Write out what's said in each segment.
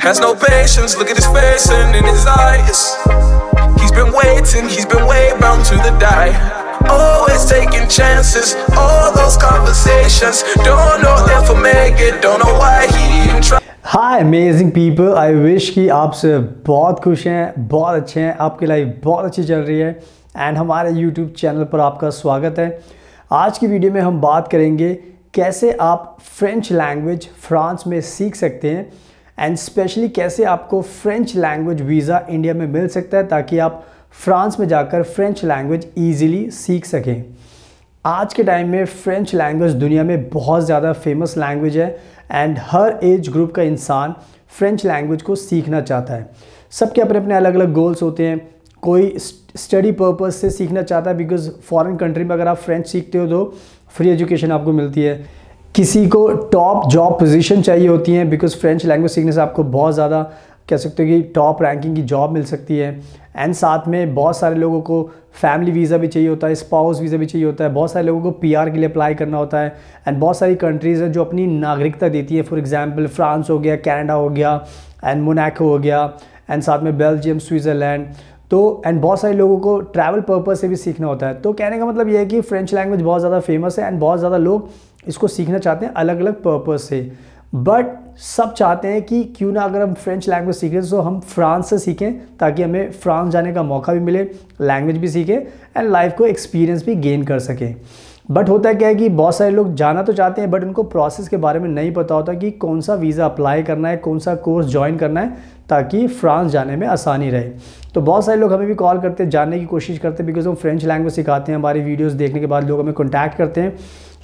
Has no patience, look at his face and in his eyes. He's been waiting, he's been way bound to the die. Always taking chances, all those conversations. Don't know if I make it, don't know why he even tried. Hi amazing people I wish कि आप सब बहुत खुश हैं बहुत अच्छे हैं आपकी लाइफ बहुत अच्छी चल रही है एंड हमारे यूट्यूब चैनल पर आपका स्वागत है आज की वीडियो में हम बात करेंगे कैसे आप फ्रेंच लैंग्वेज फ्रांस में सीख सकते हैं एंड स्पेशली कैसे आपको फ्रेंच लैंग्वेज वीज़ा इंडिया में मिल सकता है ताकि आप फ्रांस में जाकर फ्रेंच लैंग्वेज ईजिली सीख सकें आज के टाइम में फ्रेंच लैंग्वेज दुनिया में बहुत ज़्यादा फेमस लैंग्वेज है एंड हर एज ग्रुप का इंसान फ्रेंच लैंग्वेज को सीखना चाहता है सबके अपने अपने अलग अलग गोल्स होते हैं कोई स्टडी पर्पज़ से सीखना चाहता है बिकॉज फॉरेन कंट्री में अगर आप फ्रेंच सीखते हो तो फ्री एजुकेशन आपको मिलती है किसी को टॉप जॉब पोजीशन चाहिए होती हैं बिकॉज फ्रेंच लैंग्वेज सीखने से आपको बहुत ज़्यादा कह सकते हो कि टॉप रैंकिंग की जॉब मिल सकती है एंड साथ में बहुत सारे लोगों को फैमिली वीज़ा भी चाहिए होता है स्पाउस वीज़ा भी चाहिए होता है बहुत सारे लोगों को पी के लिए अप्लाई करना होता है एंड बहुत सारी कंट्रीज़ हैं जो अपनी नागरिकता देती है फॉर एग्ज़ाम्पल फ्रांस हो गया कैनेडा हो गया एंड मोनाको हो गया एंड साथ में बेल्जियम स्विट्ज़रलैंड तो एंड बहुत सारे लोगों को ट्रैवल पर्पज़ से भी सीखना होता है तो कहने का मतलब ये है कि फ्रेंच लैंग्वेज बहुत ज़्यादा फेमस है एंड बहुत ज़्यादा लोग इसको सीखना चाहते हैं अलग अलग पर्पज़ से बट सब चाहते हैं कि क्यों ना अगर हम फ्रेंच लैंग्वेज सीख रहे हैं तो हम फ्रांस से सीखें ताकि हमें फ्रांस जाने का मौका भी मिले लैंग्वेज भी सीखें एंड लाइफ को एक्सपीरियंस भी गेन कर सकें बट होता है क्या है कि बहुत सारे लोग जाना तो चाहते हैं बट उनको प्रोसेस के बारे में नहीं पता होता कि कौन सा वीज़ा अप्लाई करना है कौन सा कोर्स ज्वाइन करना है ताकि फ्रांस जाने में आसानी रहे तो बहुत सारे लोग हमें भी कॉल करते हैं जानने की कोशिश करते हैं बिकॉज हम फ्रेंच लैंग्वेज सिखाते हैं हमारी वीडियोज़ देखने के बाद लोग हमें कॉन्टैक्ट करते हैं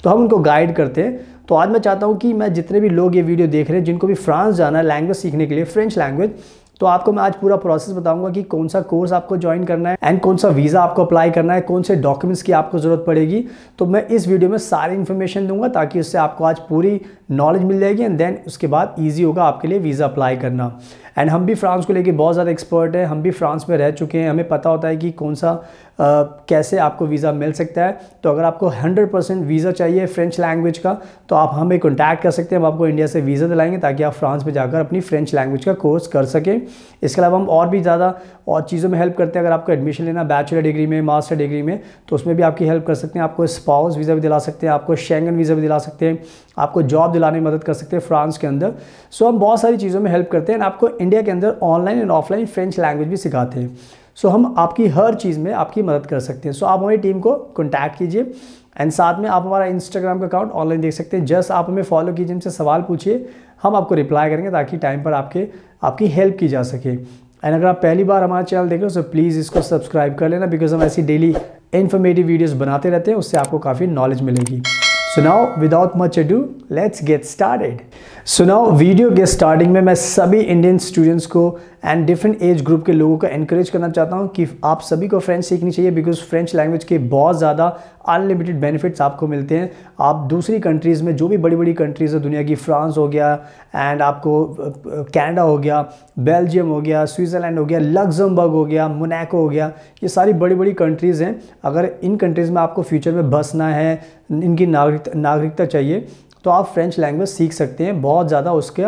तो हम उनको गाइड करते हैं तो आज मैं चाहता हूँ कि मैं जितने भी लोग ये वीडियो देख रहे हैं जिनको भी फ्रांस जाना है लैंग्वेज सीखने के लिए फ्रेंच लैंग्वेज तो आपको मैं आज पूरा प्रोसेस बताऊंगा कि कौन सा कोर्स आपको ज्वाइन करना है एंड कौन सा वीज़ा आपको अप्लाई करना है कौन से डॉक्यूमेंट्स की आपको ज़रूरत पड़ेगी तो मैं इस वीडियो में सारी इन्फॉर्मेशन दूंगा ताकि उससे आपको आज पूरी नॉलेज मिल जाएगी एंड देन उसके बाद ईजी होगा आपके लिए वीज़ा अप्लाई करना एंड हम भी फ्रांस को लेकर बहुत ज़्यादा एक्सपर्ट हैं हम भी फ्रांस में रह चुके हैं हमें पता होता है कि कौन सा आ, कैसे आपको वीज़ा मिल सकता है तो अगर आपको 100 परसेंट वीज़ा चाहिए फ्रेंच लैंग्वेज का तो आप हमें कॉन्टैक्ट कर सकते हैं हम आपको इंडिया से वीज़ा दिलाएंगे ताकि आप फ्रांस में जाकर अपनी फ्रेंच लैंग्वेज का कोर्स कर सकें इसके अलावा हम और भी ज़्यादा और चीज़ों में हेल्प करते हैं अगर आपको एडमिशन लेना बैचलर डिग्री में मास्टर डिग्री में तो उसमें भी आपकी हेल्प कर सकते हैं आपको स्पाउस वीज़ा भी दिला सकते हैं आपको शेंगन वीज़ा भी दिला सकते हैं आपको जॉब दिलाने में मदद कर सकते हैं फ्रांस के अंदर सो हम बहुत सारी चीज़ों में हेल्प करते हैं आपको इंडिया के अंदर online and offline French language भी सिखाते हैं सो so, हम आपकी हर चीज़ में आपकी मदद कर सकते हैं सो so, आप हमारी टीम को कॉन्टैक्ट कीजिए एंड साथ में आप हमारा इंस्टाग्राम का अकाउंट ऑनलाइन देख सकते हैं जस्ट आप हमें फॉलो कीजिए हमसे सवाल पूछिए हम आपको रिप्लाई करेंगे ताकि टाइम पर आपके आपकी हेल्प की जा सके एंड अगर आप पहली बार हमारा चैनल देख रहे हो तो प्लीज़ इसको सब्सक्राइब कर लेना बिकॉज हम ऐसी डेली इन्फॉर्मेटिव वीडियोस बनाते रहते हैं उससे आपको काफ़ी नॉलेज मिलेगी सुनाओ without much do let's get started सुनाओ वीडियो के स्टार्टिंग में मैं सभी इंडियन स्टूडेंट्स को एंड डिफरेंट एज ग्रुप के लोगों को इनक्रेज करना चाहता हूँ कि आप सभी को फ्रेंच सीखनी चाहिए बिकॉज फ्रेंच लैंग्वेज के बहुत ज़्यादा अनलिमिटेड बेनिफिट्स आपको मिलते हैं आप दूसरी कंट्रीज़ में जो भी बड़ी बड़ी कंट्रीज़ है दुनिया की फ्रांस हो गया एंड आपको कैनेडा हो गया बेल्जियम हो गया स्विट्ज़रलैंड हो गया लग्जमबर्ग हो गया मोनाको हो गया ये सारी बड़ी बड़ी कंट्रीज़ हैं अगर इन कंट्रीज़ में आपको फ्यूचर में बसना है इनकी नागरिक नागरिकता चाहिए तो आप फ्रेंच लैंग्वेज सीख सकते हैं बहुत ज़्यादा उसके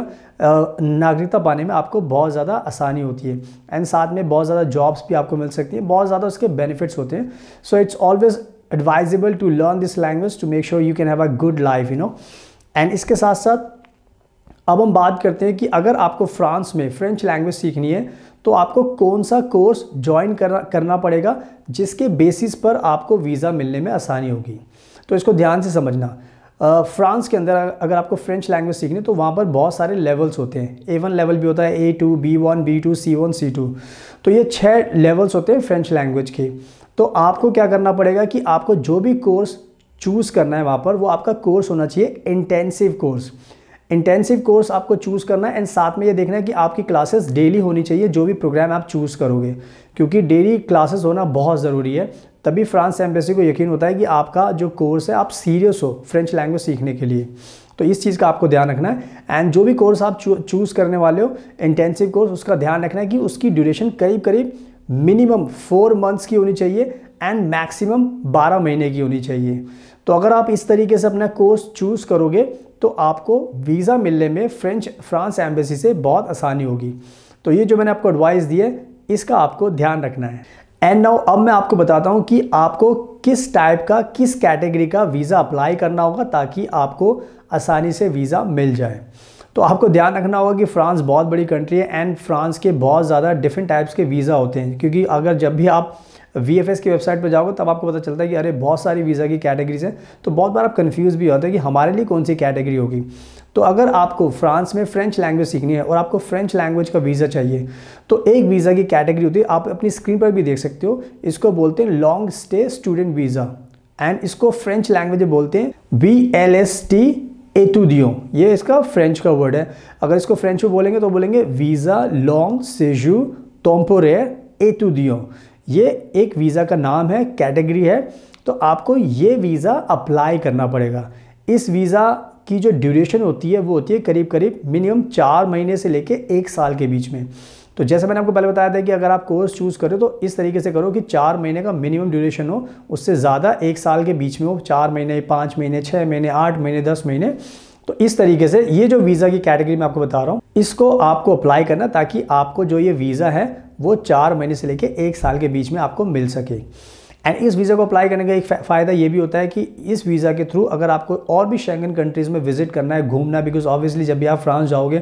नागरिकता पाने में आपको बहुत ज़्यादा आसानी होती है एंड साथ में बहुत ज़्यादा जॉब्स भी आपको मिल सकती हैं बहुत ज़्यादा उसके बेनिफिट्स होते हैं so it's always advisable to learn this language to make sure you can have a good life you know and इसके साथ साथ अब हम बात करते हैं कि अगर आपको फ्रांस में फ्रेंच लैंग्वेज सीखनी है तो आपको कौन सा कोर्स ज्वाइन करना करना पड़ेगा जिसके बेसिस पर आपको वीज़ा मिलने में आसानी होगी तो इसको ध्यान से समझना फ्रांस के अंदर अगर आपको फ्रेंच लैंग्वेज सीखनी तो वहाँ पर बहुत सारे लेवल्स होते हैं ए वन लेवल भी होता है A two B one B two C one C two तो ये छः लेवल्स होते हैं फ्रेंच लैंग्वेज के तो आपको क्या करना पड़ेगा कि आपको जो भी कोर्स चूज़ करना है वहाँ पर वो आपका कोर्स होना चाहिए इंटेंसिव कोर्स इंटेंसिव कोर्स आपको चूज़ करना है एंड साथ में ये देखना है कि आपकी क्लासेस डेली होनी चाहिए जो भी प्रोग्राम आप चूज़ करोगे क्योंकि डेली क्लासेस होना बहुत ज़रूरी है तभी फ्रांस एम्बेसी को यकीन होता है कि आपका जो कोर्स है आप सीरियस हो फ्रेंच लैंग्वेज सीखने के लिए तो इस चीज़ का आपको ध्यान रखना है एंड जो भी कोर्स आप चूज़ करने वाले हो इंटेंसिव कोर्स उसका ध्यान रखना है कि उसकी ड्यूरेशन करीब करीब मिनिमम फोर मंथ्स की होनी चाहिए एंड मैक्सिमम बारह महीने की होनी चाहिए तो अगर आप इस तरीके से अपना कोर्स चूज़ करोगे तो आपको वीज़ा मिलने में फ्रेंच फ्रांस एम्बेसी से बहुत आसानी होगी तो ये जो मैंने आपको एडवाइस दी है इसका आपको ध्यान रखना है एंड नाउ अब मैं आपको बताता हूँ कि आपको किस टाइप का किस कैटेगरी का वीज़ा अप्लाई करना होगा ताकि आपको आसानी से वीज़ा मिल जाए तो आपको ध्यान रखना होगा कि फ्रांस बहुत बड़ी कंट्री है एंड फ्रांस के बहुत ज़्यादा डिफरेंट टाइप्स के वीज़ा होते हैं क्योंकि अगर जब भी आप वी एफ एस की वेबसाइट पर जाओगे तब आपको पता चलता है कि अरे बहुत सारी वीज़ा की कैटेगरीज हैं तो बहुत बार आप कन्फ्यूज़ भी होते हैं कि हमारे लिए कौन सी कैटेगरी होगी तो अगर आपको फ्रांस में फ्रेंच लैंग्वेज सीखनी है और आपको फ्रेंच लैंग्वेज का वीज़ा चाहिए तो एक वीज़ा की कैटेगरी होती है आप अपनी स्क्रीन पर भी देख सकते हो इसको बोलते हैं long stay student visa and इसको फ्रेंच लैंग्वेज बोलते हैं बी एल एस टी एतुदियों ये इसका फ्रेंच का वर्ड है अगर इसको फ्रेंच में बोलेंगे तो बोलेंगे वीज़ा लॉन्ग सेजू टोम्पोरेयर एतुदियों ये एक वीज़ा का नाम है कैटेगरी है तो आपको ये वीज़ा अप्लाई करना पड़ेगा इस वीज़ा की जो ड्यूरेशन होती है वो होती है करीब करीब मिनिमम चार महीने से लेके एक साल के बीच में तो जैसे मैंने आपको पहले बताया था कि अगर आप कोर्स चूज़ करो तो इस तरीके से करो कि चार महीने का मिनिमम ड्यूरेशन हो उससे ज़्यादा एक साल के बीच में हो चार महीने पाँच महीने छः महीने आठ महीने दस महीने तो इस तरीके से ये जो वीज़ा की कैटेगरी मैं आपको बता रहा हूँ इसको आपको अप्लाई करना ताकि आपको जो ये वीज़ा है वो चार महीने से लेके एक साल के बीच में आपको मिल सके एंड इस वीज़ा को अप्लाई करने का एक फ़ायदा ये भी होता है कि इस वीज़ा के थ्रू अगर आपको और भी शेंगन कंट्रीज़ में विजिट करना है घूमना बिकॉज ऑब्वियसली जब भी आप फ्रांस जाओगे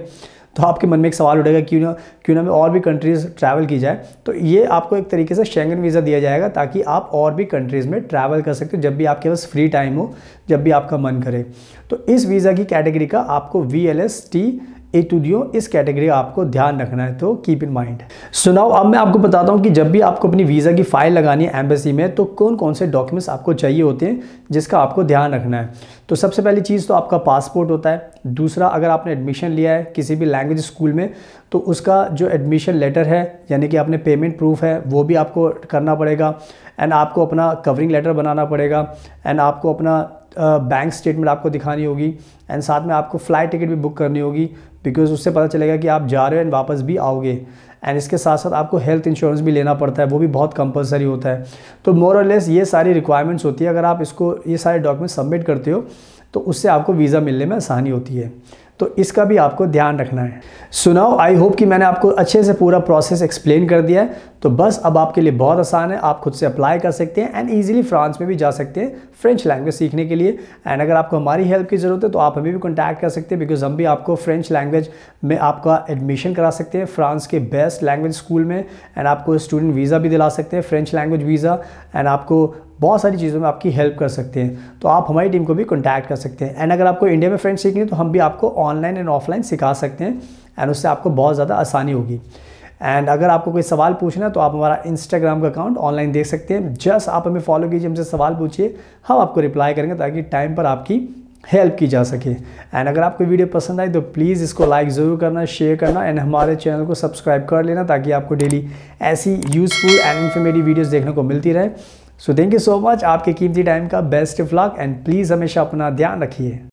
तो आपके मन में एक सवाल उठेगा क्यों ना क्यों ना और भी कंट्रीज़ ट्रैवल की जाए तो ये आपको एक तरीके से शेंगन वीज़ा दिया जाएगा ताकि आप और भी कंट्रीज़ में ट्रैवल कर सकते हो जब भी आपके पास फ्री टाइम हो जब भी आपका मन करे तो इस वीज़ा की कैटेगरी का आपको V L S T A two एटूडियो इस कैटेगरी का आपको ध्यान रखना है तो कीप इन माइंड सुनाओ अब मैं आपको बताता हूँ कि जब भी आपको अपनी वीज़ा की फ़ाइल लगानी है एम्बेसी में तो कौन कौन से डॉक्यूमेंट्स आपको चाहिए होते हैं जिसका आपको ध्यान रखना है तो सबसे पहली चीज़ तो आपका पासपोर्ट होता है दूसरा अगर आपने एडमिशन लिया है किसी भी लैंग्वेज स्कूल में तो उसका जो एडमिशन लेटर है यानी कि आपने पेमेंट प्रूफ है वो भी आपको करना पड़ेगा एंड आपको अपना कवरिंग लेटर बनाना पड़ेगा एंड आपको अपना बैंक स्टेटमेंट आपको दिखानी होगी एंड साथ में आपको फ़्लाइट टिकट भी बुक करनी होगी बिकॉज उससे पता चलेगा कि आप जा रहे हो एंड वापस भी आओगे एंड इसके साथ साथ आपको हेल्थ इंश्योरेंस भी लेना पड़ता है वो भी बहुत कंपलसरी होता है तो मोर और लेस ये सारी रिक्वायरमेंट्स होती है अगर आप इसको ये सारे डॉक्यूमेंट सबमिट करते हो तो उससे आपको वीज़ा मिलने में आसानी होती है तो इसका भी आपको ध्यान रखना है सुनाओ आई होप कि मैंने आपको अच्छे से पूरा प्रोसेस एक्सप्लेन कर दिया है तो बस अब आपके लिए बहुत आसान है आप खुद से अप्लाई कर सकते हैं एंड ईजिली फ्रांस में भी जा सकते हैं फ्रेंच लैंग्वेज सीखने के लिए एंड अगर आपको हमारी हेल्प की ज़रूरत है तो आप हमें भी कॉन्टैक्ट कर सकते हैं बिकॉज हम भी आपको फ्रेंच लैंग्वेज में आपका एडमिशन करा सकते हैं फ्रांस के बेस्ट बेस्ट लैंग्वेज स्कूल में एंड आपको स्टूडेंट वीज़ा भी दिला सकते हैं फ्रेंच लैंग्वेज वीज़ा एंड आपको बहुत सारी चीज़ों में आपकी हेल्प कर सकते हैं तो आप हमारी टीम को भी कॉन्टैक्ट कर सकते हैं एंड अगर आपको इंडिया में फ्रेंच सीखनी है तो हम भी आपको ऑनलाइन एंड ऑफलाइन सिखा सकते हैं एंड उससे आपको बहुत ज़्यादा आसानी होगी एंड अगर आपको कोई सवाल पूछना है तो आप हमारा इंस्टाग्राम का अकाउंट ऑनलाइन देख सकते हैं जस्ट आप हमें फॉलो कीजिए हमसे सवाल पूछिए हम आपको रिप्लाई करेंगे ताकि टाइम पर आपकी हेल्प की जा सके एंड अगर आपको वीडियो पसंद आए तो प्लीज़ इसको लाइक ज़रूर करना शेयर करना एंड हमारे चैनल को सब्सक्राइब कर लेना ताकि आपको डेली ऐसी यूज़फुल एंड इन्फॉर्मेटिव वीडियोज़ देखने को मिलती रहे so thank you so much आपके कीमती टाइम का बेस्ट ब्लॉग एंड प्लीज़ हमेशा अपना ध्यान रखिए